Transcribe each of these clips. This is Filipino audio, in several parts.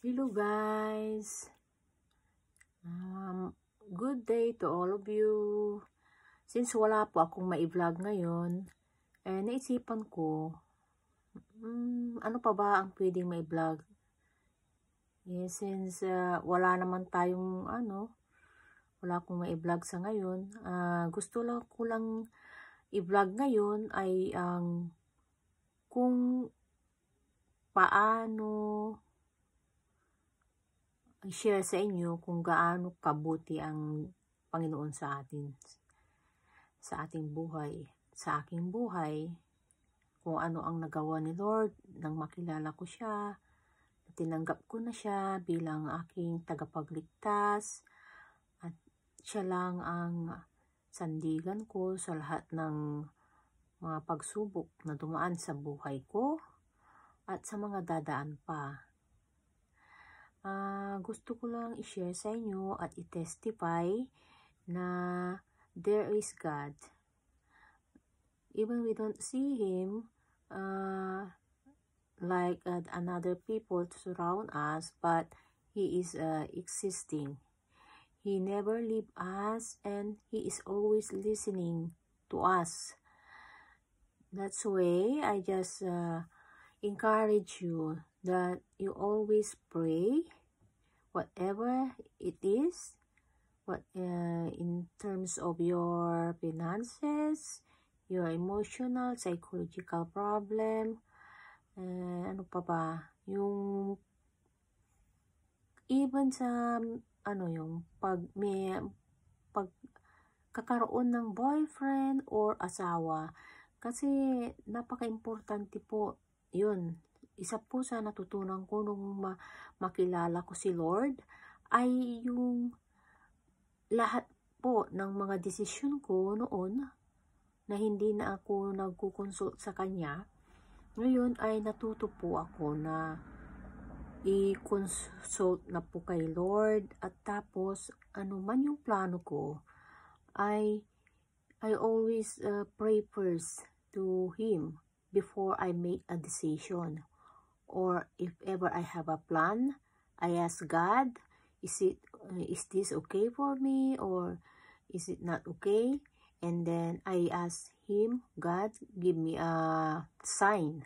Hello guys. Um, good day to all of you. Since wala po akong mai-vlog ngayon, eh naisipan ko um, ano pa ba ang pwedeng mai-vlog? Yeah, since uh, wala naman tayong ano, wala akong mai-vlog sa ngayon, uh, gusto lang ko lang i-vlog ngayon ay ang um, kung paano i-share sa inyo kung gaano kabuti ang Panginoon sa atin sa ating buhay sa aking buhay kung ano ang nagawa ni Lord nang makilala ko siya tinanggap ko na siya bilang aking tagapagligtas at siya lang ang sandigan ko sa lahat ng mga pagsubok na dumaan sa buhay ko at sa mga dadaan pa uh, gusto ko lang i-share sa inyo at i-testify na there is God. Even we don't see Him uh, like uh, another people to surround us, but He is uh, existing. He never leave us and He is always listening to us. That's why I just uh, encourage you that you always pray whatever it is what uh, in terms of your finances your emotional psychological problem uh, ano pa ba yung even sa ano yung pag may pag kakaroon ng boyfriend or asawa kasi napaka-importante po yun isa po sa natutunan ko nung makilala ko si Lord ay yung lahat po ng mga desisyon ko noon na hindi na ako nagkukonsult sa kanya, ngayon ay natuto po ako na i-consult na po kay Lord at tapos anuman yung plano ko ay I always uh, pray first to Him before I make a decision. or if ever I have a plan, I ask God, is it uh, is this okay for me or is it not okay? And then I ask him, God, give me a sign.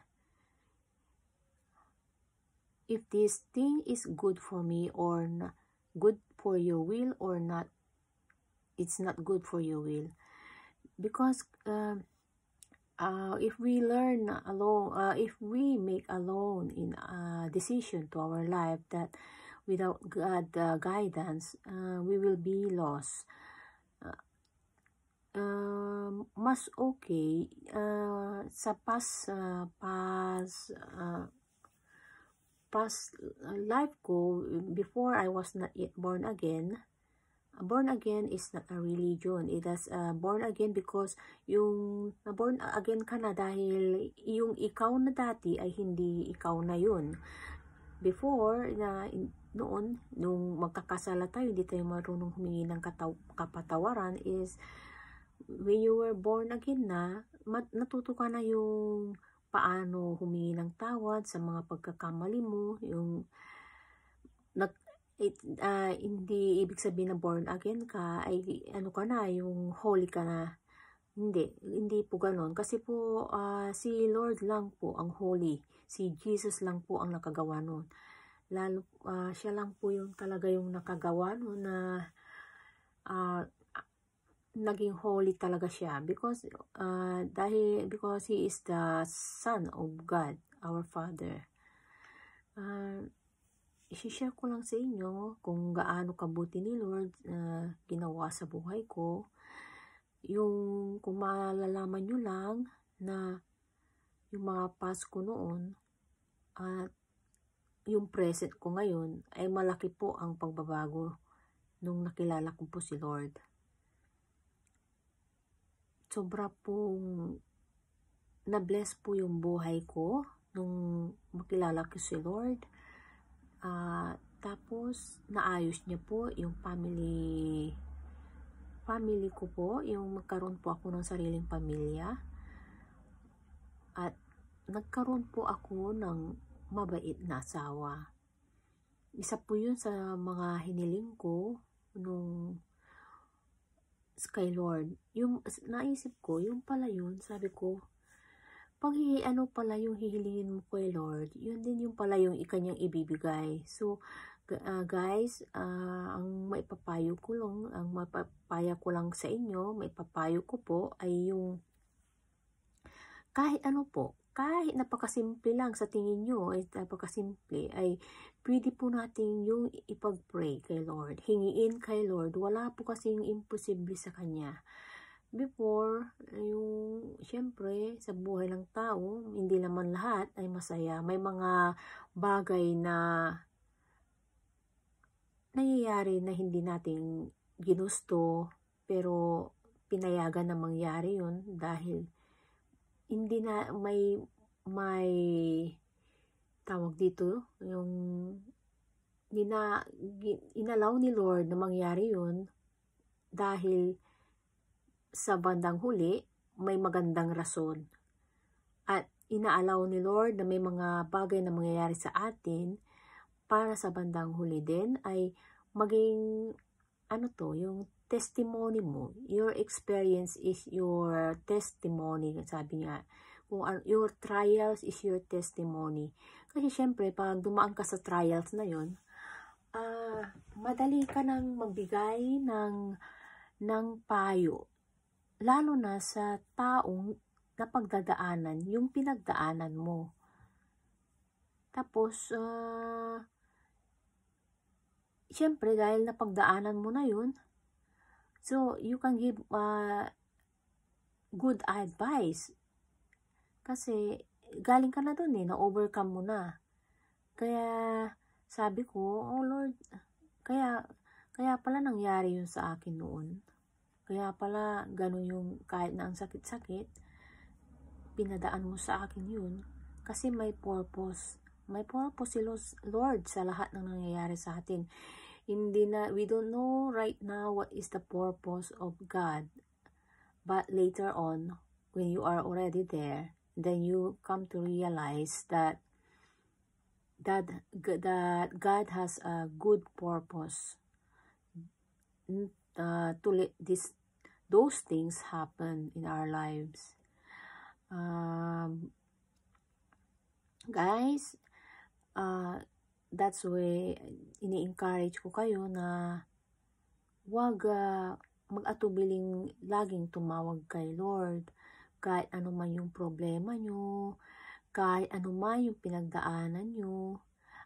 If this thing is good for me or not, good for your will or not, it's not good for your will. Because um, uh, if we learn alone, uh, if we make alone in a decision to our life that without God uh, guidance, uh, we will be lost. Uh, uh, mas okay uh, sa past, uh, past, uh, past uh, life ko, before I was not yet born again, born again is not a religion. It is uh, born again because yung na born again ka na dahil yung ikaw na dati ay hindi ikaw na yun. Before na noon, nung magkakasala tayo, hindi tayo marunong humingi ng kapatawaran is when you were born again na, natuto ka na yung paano humingi ng tawad sa mga pagkakamali mo, yung nag it, uh, hindi ibig sabihin na born again ka, ay ano ka na, yung holy ka na. Hindi, hindi po ganoon Kasi po, uh, si Lord lang po ang holy. Si Jesus lang po ang nakagawa noon Lalo, uh, siya lang po yung talaga yung nakagawa nun na uh, naging holy talaga siya. Because, uh, dahil, because He is the Son of God, our Father. Uh, isishare ko lang sa inyo kung gaano kabuti ni Lord na uh, ginawa sa buhay ko. Yung kung malalaman nyo lang na yung mga past ko noon at yung present ko ngayon ay malaki po ang pagbabago nung nakilala ko po si Lord. Sobra pong na-bless po yung buhay ko nung makilala ko si Lord Uh, tapos, naayos niya po yung family family ko po, yung magkaroon po ako ng sariling pamilya. At nagkaroon po ako ng mabait na asawa. Isa po yun sa mga hiniling ko nung Sky Lord. Yung naisip ko, yung pala yun, sabi ko, pag ano pala yung hihilingin mo kay Lord, yun din yung pala yung ikanyang ibibigay. So, uh, guys, uh, ang maipapayo ko lang, ang mapapaya ko lang sa inyo, maipapayo ko po ay yung kahit ano po, kahit napakasimple lang sa tingin nyo, ay napakasimple, ay pwede po natin yung ipag-pray kay Lord. Hingiin kay Lord. Wala po kasi yung imposible sa Kanya before, yung, syempre, sa buhay ng tao, hindi naman lahat ay masaya. May mga bagay na nangyayari na hindi natin ginusto, pero pinayagan na mangyari yun dahil hindi na may may tawag dito yung nina, inalaw ni Lord na mangyari yun dahil sa bandang huli, may magandang rason. At inaalaw ni Lord na may mga bagay na mangyayari sa atin para sa bandang huli din ay maging ano to, yung testimony mo. Your experience is your testimony, sabi niya. Kung your trials is your testimony. Kasi syempre, pag dumaan ka sa trials na yon uh, ah, madali ka nang magbigay ng, ng payo lalo na sa taong napagdadaanan yung pinagdaanan mo. Tapos, uh, syempre dahil napagdaanan mo na yun, so you can give uh, good advice. Kasi galing ka na dun eh, na-overcome mo na. Kaya sabi ko, oh Lord, kaya, kaya pala nangyari yun sa akin noon. Kaya pala, ganun yung kahit na ang sakit-sakit, pinadaan mo sa akin yun. Kasi may purpose. May purpose si Lord sa lahat ng nangyayari sa atin. Hindi na, we don't know right now what is the purpose of God. But later on, when you are already there, then you come to realize that that that God has a good purpose uh, to let this those things happen in our lives um, guys uh, that's why ini-encourage ko kayo na wag uh, mag-atubiling laging tumawag kay Lord kahit ano man yung problema nyo kahit ano man yung pinagdaanan nyo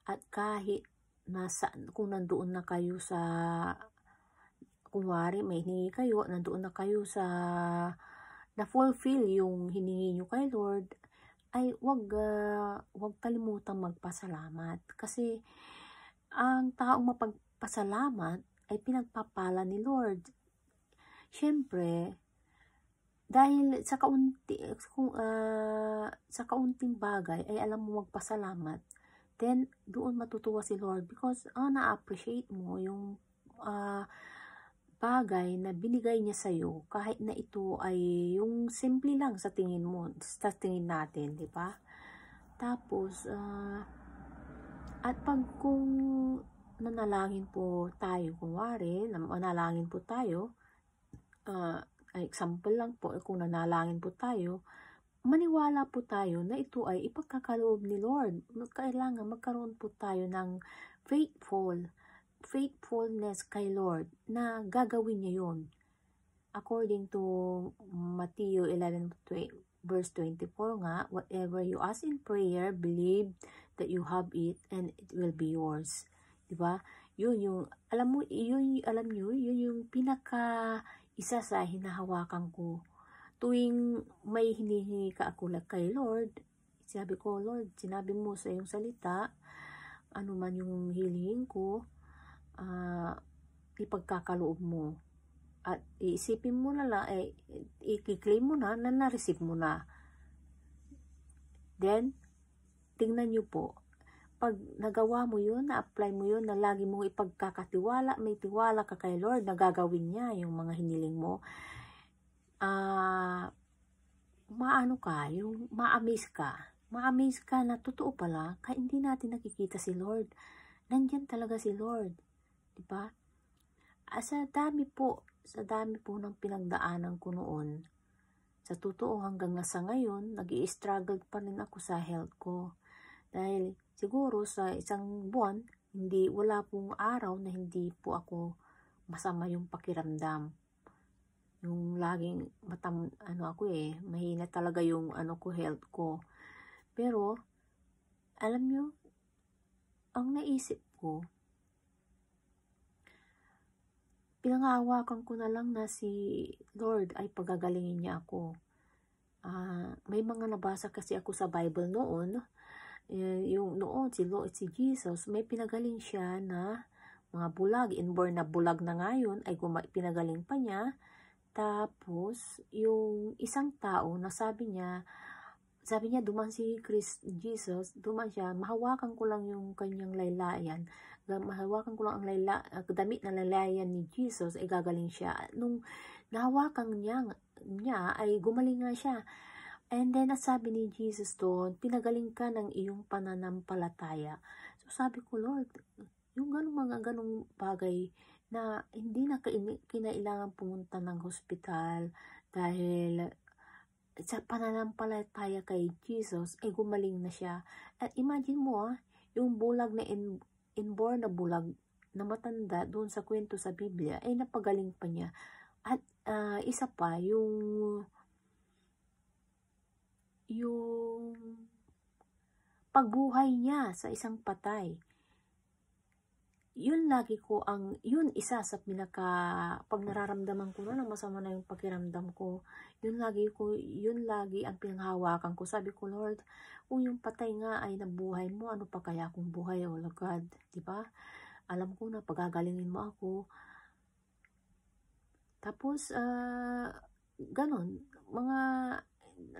at kahit nasa, kung nandoon na kayo sa Kuwari, may hiningi kayo, nandoon na kayo sa na-fulfill yung hiningi nyo kay Lord, ay wag, uh, wag kalimutang magpasalamat. Kasi ang taong mapagpasalamat ay pinagpapala ni Lord. Siyempre, dahil sa kaunti uh, sa kaunting bagay ay alam mo magpasalamat then doon matutuwa si Lord because uh, na-appreciate mo yung uh, bagay na binigay niya sa iyo kahit na ito ay yung simple lang sa tingin mo, sa tingin natin, 'di ba? Tapos uh, at pag kung nanalangin po tayo, kunwari, nanalangin po tayo, uh, example lang po, eh, kung nanalangin po tayo, maniwala po tayo na ito ay ipagkakaloob ni Lord. Kailangan magkaroon po tayo ng faithful faithfulness kay Lord na gagawin niya yun. According to Matthew 11 verse 24 nga, whatever you ask in prayer, believe that you have it and it will be yours. 'Di ba? Yun yung alam mo, yun alam niyo, yun yung pinaka isa sa hinahawakan ko. Tuwing may hinihingi ka ako kay Lord, sabi ko, Lord, sinabi mo sa iyong salita, ano man yung hiling ko, uh, ipagkakaloob mo at iisipin mo na lang, eh, i-claim mo na na na-receive mo na. Then, tingnan nyo po, pag nagawa mo yun, na-apply mo yun, na lagi mong ipagkakatiwala, may tiwala ka kay Lord, nagagawin niya yung mga hiniling mo, ah, uh, maano ka, yung ma-amaze ka, ma-amaze ka na totoo pala, kaya hindi natin nakikita si Lord. Nandyan talaga si Lord Diba? Ah, sa dami po, sa dami po ng pinagdaanan ko noon, sa totoo hanggang na sa ngayon, nag struggle pa rin ako sa health ko. Dahil siguro sa isang buwan, hindi, wala pong araw na hindi po ako masama yung pakiramdam. Yung laging matam, ano ako eh, mahina talaga yung ano ko, health ko. Pero, alam nyo, ang naisip ko, pinangawakan ko na lang na si Lord ay pagagalingin niya ako. Uh, may mga nabasa kasi ako sa Bible noon. Uh, yung noon, si Lord, si Jesus, may pinagaling siya na mga bulag. Inborn na bulag na ngayon ay pinagaling pa niya. Tapos, yung isang tao, nasabi niya, sabi niya, duman si Chris, Jesus, duman siya, mahawakan ko lang yung kanyang laylayan. Mahawakan ko lang ang layla, ah, damit na laylayan ni Jesus, ay gagaling siya. Nung nahawakan niya, niya ay gumaling nga siya. And then, sabi ni Jesus doon, pinagaling ka ng iyong pananampalataya. So, sabi ko, Lord, yung ganong mga ganong bagay na hindi na kinailangan pumunta ng hospital dahil sa pananampalataya kay Jesus ay gumaling na siya. At imagine mo ah, yung bulag na in, inborn na bulag na matanda doon sa kwento sa Biblia ay napagaling pa niya. At uh, isa pa, yung yung pagbuhay niya sa isang patay yun lagi ko ang, yun isa sa pinaka, pag nararamdaman ko na masama na yung pakiramdam ko, yun lagi ko, yun lagi ang pinanghawakan ko. Sabi ko, Lord, kung yung patay nga ay nabuhay mo, ano pa kaya kung buhay, oh Lord God, di ba? Alam ko na, pagagalingin mo ako. Tapos, uh, ah, ganon, mga,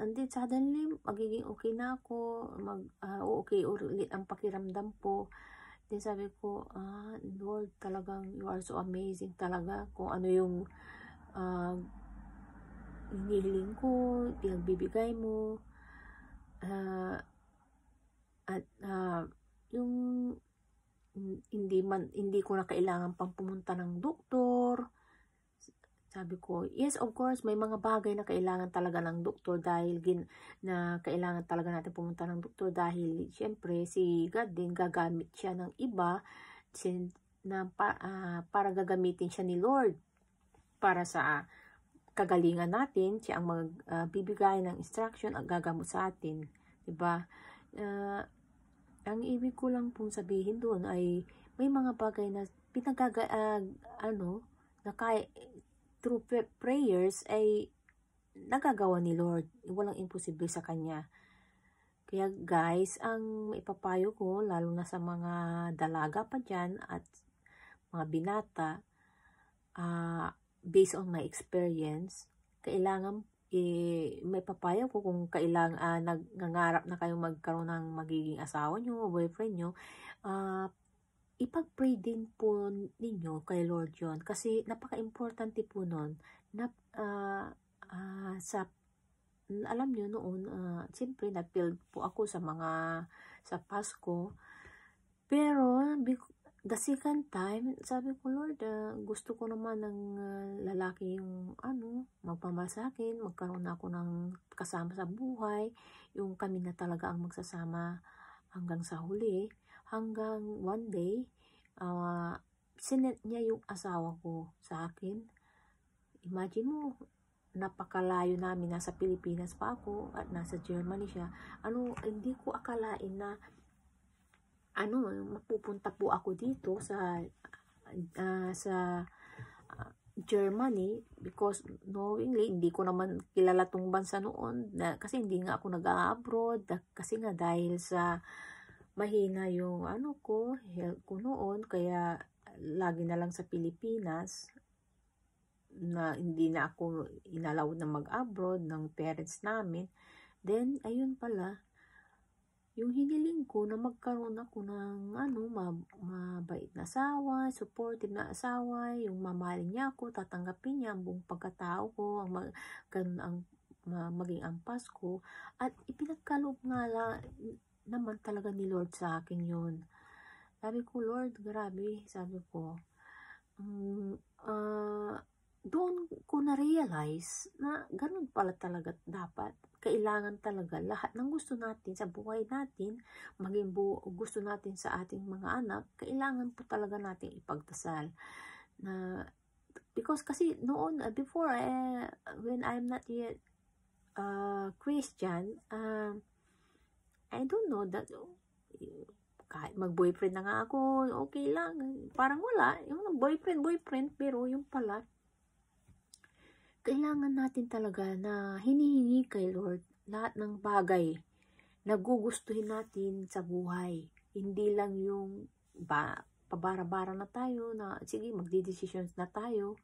and then suddenly, magiging okay na ako, mag, uh, okay ulit ang pakiramdam po. Then sabi ko, ah, Lord, talagang you are so amazing talaga kung ano yung uh, ah, hinihiling ko, pinagbibigay mo. Uh, at uh, yung mm, hindi man hindi ko na kailangan pang pumunta ng doktor sabi ko, yes, of course, may mga bagay na kailangan talaga ng doktor dahil gin, na kailangan talaga natin pumunta ng doktor dahil siyempre si God din gagamit siya ng iba sin, na pa, uh, para gagamitin siya ni Lord para sa uh, kagalingan natin, siya ang magbibigay ah, uh, ng instruction at gagamot sa atin, 'di ba? Uh, ang ibig ko lang pong sabihin doon ay may mga bagay na pinagaga uh, ano na kaya through prayers ay nagagawa ni Lord. Walang imposible sa Kanya. Kaya guys, ang ipapayo ko, lalo na sa mga dalaga pa dyan at mga binata, uh, based on my experience, kailangan, eh, may papayo ko kung kailangan uh, nagngangarap na kayo magkaroon ng magiging asawa nyo, boyfriend nyo, uh, ipag-pray din po ninyo kay Lord yon kasi napaka-importante po nun na uh, ah, uh, ah, sa alam niyo noon uh, siyempre nag po ako sa mga sa Pasko pero the second time sabi ko Lord uh, gusto ko naman ng uh, lalaki yung ano magpamahal sa akin magkaroon ako ng kasama sa buhay yung kami na talaga ang magsasama hanggang sa huli hanggang one day, uh, sinet niya yung asawa ko sa akin. Imagine mo, napakalayo namin, nasa Pilipinas pa ako at nasa Germany siya. Ano, hindi ko akalain na ano, mapupunta po ako dito sa uh, sa uh, Germany because knowingly hindi ko naman kilala tong bansa noon na, kasi hindi nga ako nag-abroad kasi nga dahil sa mahina yung ano ko, health ko noon, kaya lagi na lang sa Pilipinas na hindi na ako inalaw na mag-abroad ng parents namin. Then, ayun pala, yung hiniling ko na magkaroon ako ng ano, mabait na asawa, supportive na asawa, yung mamahal niya ako, tatanggapin niya ang buong pagkatao ko, ang mag, ang maging ang Pasko. At ipinagkaloob nga lang, naman talaga ni Lord sa akin yon Sabi ko, Lord, grabe, sabi ko, um, uh, doon ko na-realize na ganun pala talaga dapat. Kailangan talaga lahat ng gusto natin sa buhay natin, maging bu gusto natin sa ating mga anak, kailangan po talaga natin ipagdasal. Na, because kasi noon, uh, before, eh, when I'm not yet uh, Christian, uh, I don't know that kahit mag-boyfriend na nga ako, okay lang. Parang wala. Yung boyfriend, boyfriend, pero yung pala, kailangan natin talaga na hinihingi kay Lord lahat ng bagay na gugustuhin natin sa buhay. Hindi lang yung ba, pabara-bara na tayo na sige, magdidesissions na tayo.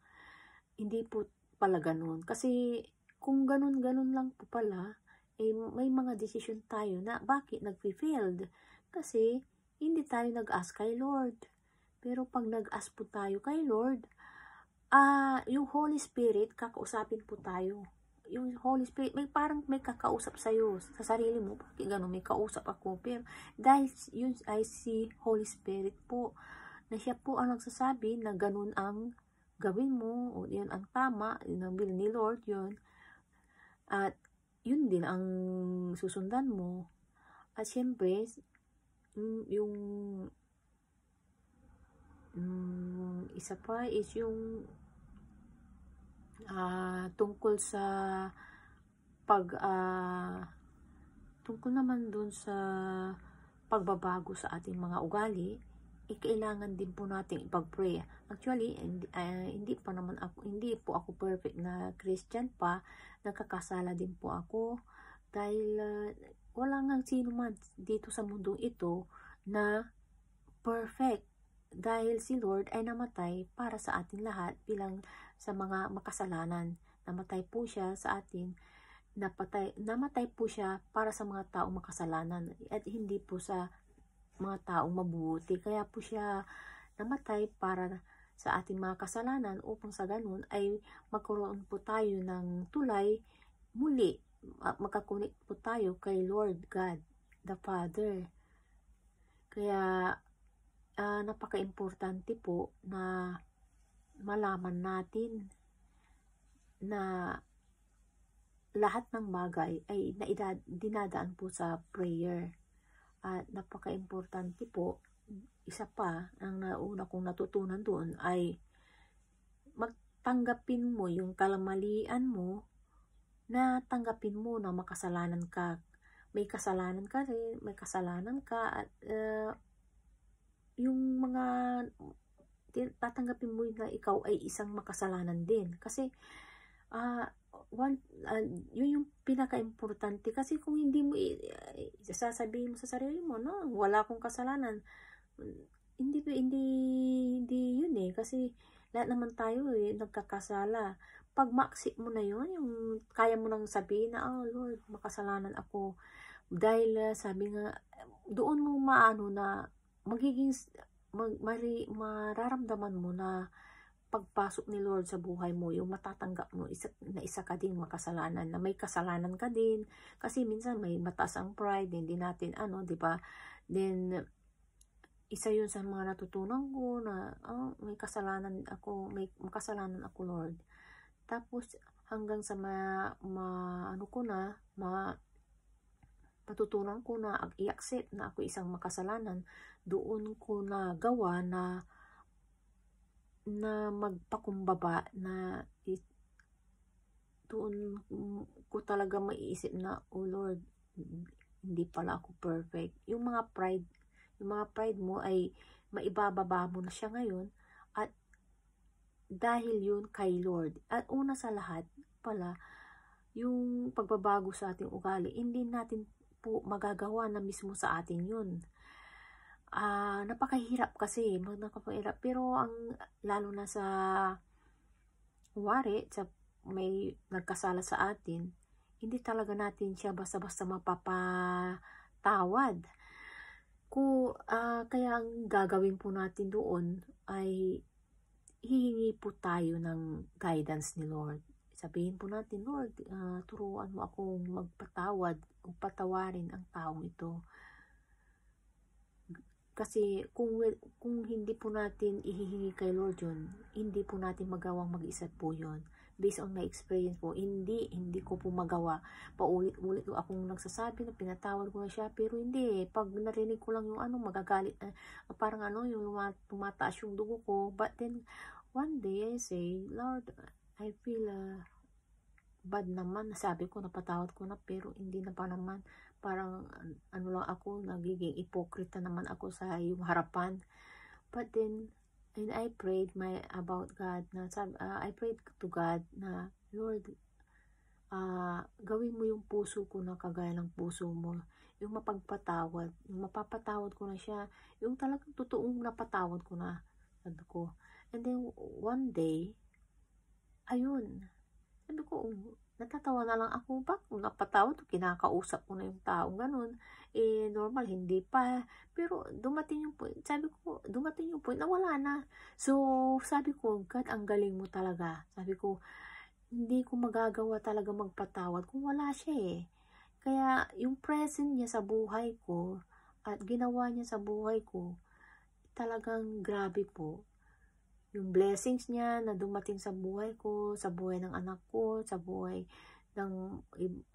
Hindi po pala ganun. Kasi kung ganun-ganun lang po pala, eh, may mga decision tayo na bakit nag-failed? Kasi, hindi tayo nag-ask kay Lord. Pero pag nag-ask po tayo kay Lord, ah, uh, yung Holy Spirit, kakausapin po tayo. Yung Holy Spirit, may parang may kakausap sa'yo, sa sarili mo. Bakit ganun, may kausap ako. Pero dahil yun I see Holy Spirit po, na siya po ang nagsasabi na ganun ang gawin mo, o yun ang tama, yun ang will ni Lord, yun. At yun din ang susundan mo. At siyempre, yung um, isa pa is yung uh, tungkol sa pag uh, tungkol naman dun sa pagbabago sa ating mga ugali eh, din po nating ipag-pray. Actually, hindi, uh, hindi pa naman ako, hindi po ako perfect na Christian pa. Nagkakasala din po ako dahil uh, wala nga sino man dito sa mundong ito na perfect dahil si Lord ay namatay para sa atin lahat bilang sa mga makasalanan. Namatay po siya sa atin, napatay, namatay po siya para sa mga taong makasalanan at hindi po sa mga taong mabuti. Kaya po siya namatay para sa ating mga kasalanan upang sa ganun ay magkaroon po tayo ng tulay muli at po tayo kay Lord God, the Father. Kaya uh, napaka-importante po na malaman natin na lahat ng bagay ay dinadaan po sa prayer. At napaka-importante po, isa pa, ang nauna kong natutunan doon ay magtanggapin mo yung kalamalian mo na tanggapin mo na makasalanan ka. May kasalanan ka rin, eh, may kasalanan ka at uh, yung mga tatanggapin mo na ikaw ay isang makasalanan din. Kasi uh, uh, yun yung pinaka-importante kasi kung hindi mo uh, sasabihin mo sa sarili mo no wala akong kasalanan hindi hindi hindi yun eh kasi lahat naman tayo eh nagkakasala pag maksi mo na yun yung kaya mo nang sabihin na oh lord makasalanan ako dahil uh, sabi nga doon mo maano na magiging mag, mari, mararamdaman mo na pagpasok ni Lord sa buhay mo, yung matatanggap mo isa, na isa ka din makasalanan, na may kasalanan ka din. Kasi minsan may mataas ang pride, hindi natin ano, di ba? Then, isa yun sa mga natutunan ko na oh, may kasalanan ako, may kasalanan ako Lord. Tapos, hanggang sa ma, ma ano ko na, ma, natutunan ko na i-accept na ako isang makasalanan, doon ko na gawa na na magpakumbaba na doon ko talaga maiisip na oh Lord hindi pala ako perfect yung mga pride yung mga pride mo ay maibababa mo na siya ngayon at dahil yun kay Lord at una sa lahat pala yung pagbabago sa ating ugali hindi natin po magagawa na mismo sa atin yun uh, napakahirap kasi, no, Pero ang lalo na sa wari, sa may nagkasala sa atin, hindi talaga natin siya basta-basta mapapatawad. Kung, uh, ah, kaya ang gagawin po natin doon ay hihingi po tayo ng guidance ni Lord. Sabihin po natin, Lord, uh, turuan mo akong magpatawad o ang taong ito kasi kung, kung hindi po natin ihihingi kay Lord yun, hindi po natin magawang mag-isa po yun. Based on my experience po, hindi, hindi ko po magawa. Paulit-ulit ko akong nagsasabi na pinatawad ko na siya, pero hindi. eh. Pag narinig ko lang yung ano, magagalit, eh, parang ano, yung tumataas yung dugo ko. But then, one day I say, Lord, I feel uh, bad naman. Sabi ko, napatawad ko na, pero hindi na pa naman parang ano lang ako, nagiging ipokrita naman ako sa yung harapan. But then, and I prayed my about God na sabi, uh, ah, I prayed to God na Lord, uh, gawin mo yung puso ko na kagaya ng puso mo. Yung mapagpatawad, yung mapapatawad ko na siya, yung talagang totoong napatawad ko na. Sabi ko. And then, one day, ayun, sabi ko, natatawa na lang ako, bak, kung napatawa to, kinakausap ko na yung tao, ganun. Eh, normal, hindi pa. Pero, dumating yung point, sabi ko, dumating yung point na wala na. So, sabi ko, God, ang galing mo talaga. Sabi ko, hindi ko magagawa talaga magpatawad kung wala siya eh. Kaya, yung present niya sa buhay ko, at ginawa niya sa buhay ko, talagang grabe po yung blessings niya na dumating sa buhay ko, sa buhay ng anak ko, sa buhay ng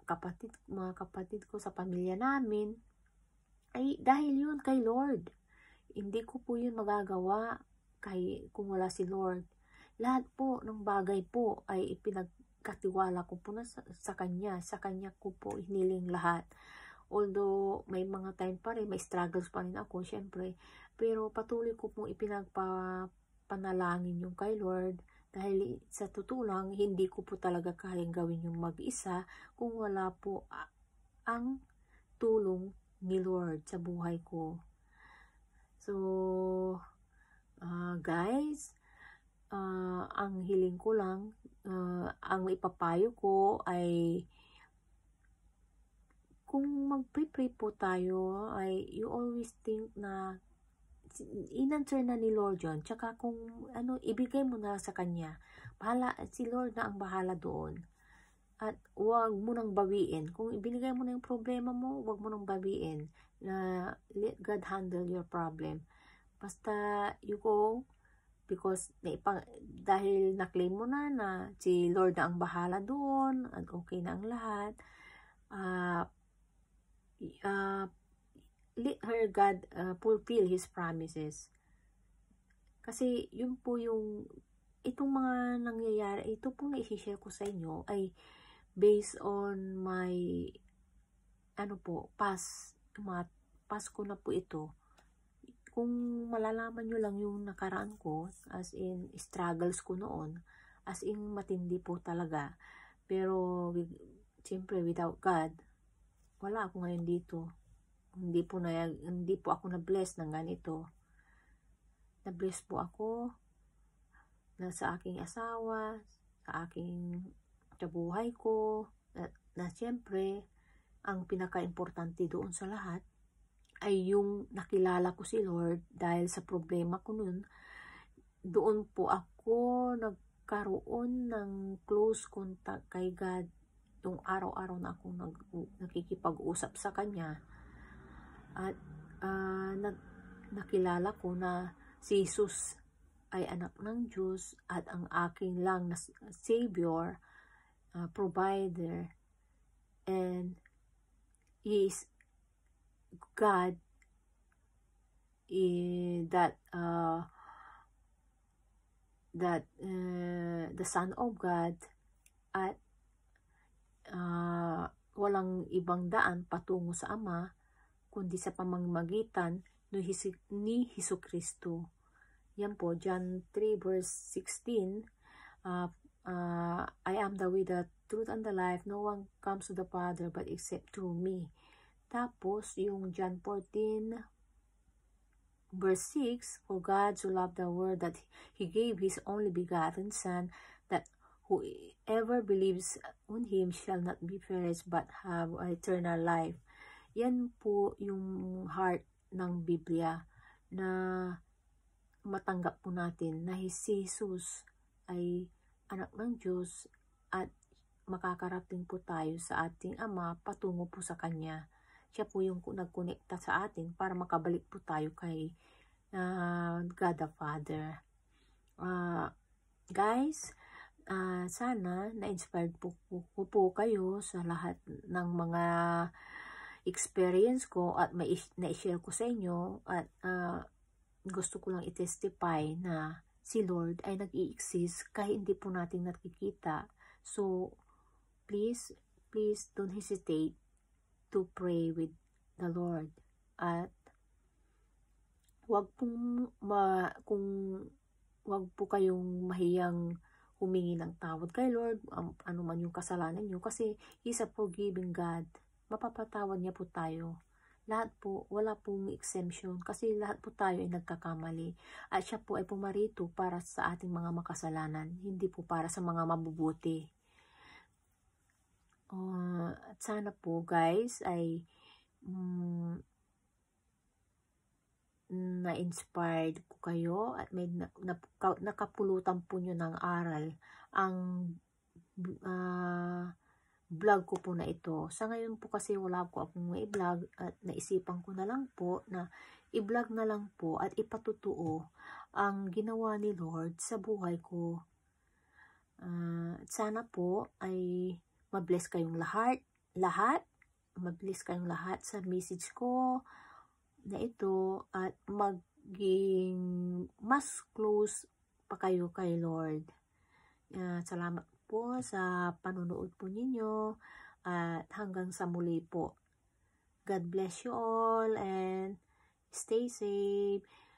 kapatid, mga kapatid ko sa pamilya namin, ay dahil yun kay Lord. Hindi ko po yun magagawa kay, kung wala si Lord. Lahat po ng bagay po ay ipinagkatiwala ko po na sa, sa Kanya. Sa Kanya ko po hiniling lahat. Although may mga time pa rin, may struggles pa rin ako, syempre. Pero patuloy ko pong ipinagpa panalangin yung kay Lord dahil sa totoo hindi ko po talaga kayang gawin yung mag-isa kung wala po ang tulong ni Lord sa buhay ko. So, uh, guys, uh, ang hiling ko lang, uh, ang ipapayo ko ay kung magpre-pray po tayo, ay you always think na inanswer na ni Lord yon tsaka kung ano, ibigay mo na sa kanya. Bahala, si Lord na ang bahala doon. At huwag mo nang bawiin. Kung ibinigay mo na yung problema mo, huwag mo nang bawiin na let God handle your problem. Basta you go because naipang, dahil na-claim mo na na si Lord na ang bahala doon at okay na ang lahat. Uh, uh, let her God uh, fulfill His promises. Kasi yun po yung, itong mga nangyayari, ito pong i-share ko sa inyo ay based on my, ano po, past, mga past ko na po ito. Kung malalaman nyo lang yung nakaraan ko, as in struggles ko noon, as in matindi po talaga. Pero, with, siyempre, without God, wala ako ngayon dito hindi po, na, hindi po ako na-bless ng ganito. Na-bless po ako na sa aking asawa, sa aking kabuhay ko, na, na siyempre, ang pinaka-importante doon sa lahat ay yung nakilala ko si Lord dahil sa problema ko noon. Doon po ako nagkaroon ng close contact kay God yung araw-araw na ako nag, nakikipag-usap sa Kanya at uh, nag, nakilala ko na si Jesus ay anak ng Diyos at ang aking lang na ah, Savior, uh, Provider, and He is God is that uh, that uh, the Son of God at uh, walang ibang daan patungo sa Ama kundi sa pamamagitan ni Hesus Kristo. Yan po, John 3 verse 16, uh, uh, I am the way, the truth, and the life. No one comes to the Father but except through me. Tapos, yung John 14 verse 6, For God so loved the world that He gave His only begotten Son, that whoever believes on Him shall not be perished but have eternal life. Yan po yung heart ng Biblia na matanggap po natin na si Jesus ay anak ng Diyos at makakarating po tayo sa ating Ama patungo po sa Kanya. Siya po yung nagkonekta sa atin para makabalik po tayo kay uh, God the Father. Uh, guys, uh, sana na-inspired po, po, po kayo sa lahat ng mga experience ko at may na-share ko sa inyo at uh, gusto ko lang i-testify na si Lord ay nag-i-exist kahit hindi po natin nakikita. So, please, please don't hesitate to pray with the Lord. At wag pong ma, kung wag po kayong mahiyang humingi ng tawad kay Lord, um, ano man yung kasalanan nyo, kasi He's a forgiving God mapapatawad niya po tayo. Lahat po, wala pong exemption kasi lahat po tayo ay nagkakamali at siya po ay pumarito para sa ating mga makasalanan, hindi po para sa mga mabubuti. Uh, at sana po guys ay um, na-inspired ko kayo at may na, na, nakapulutan po nyo ng aral ang uh, vlog ko po na ito. Sa ngayon po kasi wala po akong may vlog at naisipan ko na lang po na i-vlog na lang po at ipatutuo ang ginawa ni Lord sa buhay ko. Uh, sana po ay mabless kayong lahat, lahat, mabless kayong lahat sa message ko na ito at maging mas close pa kayo kay Lord. Uh, salamat po sa panonood po ninyo at hanggang sa muli po. God bless you all and stay safe.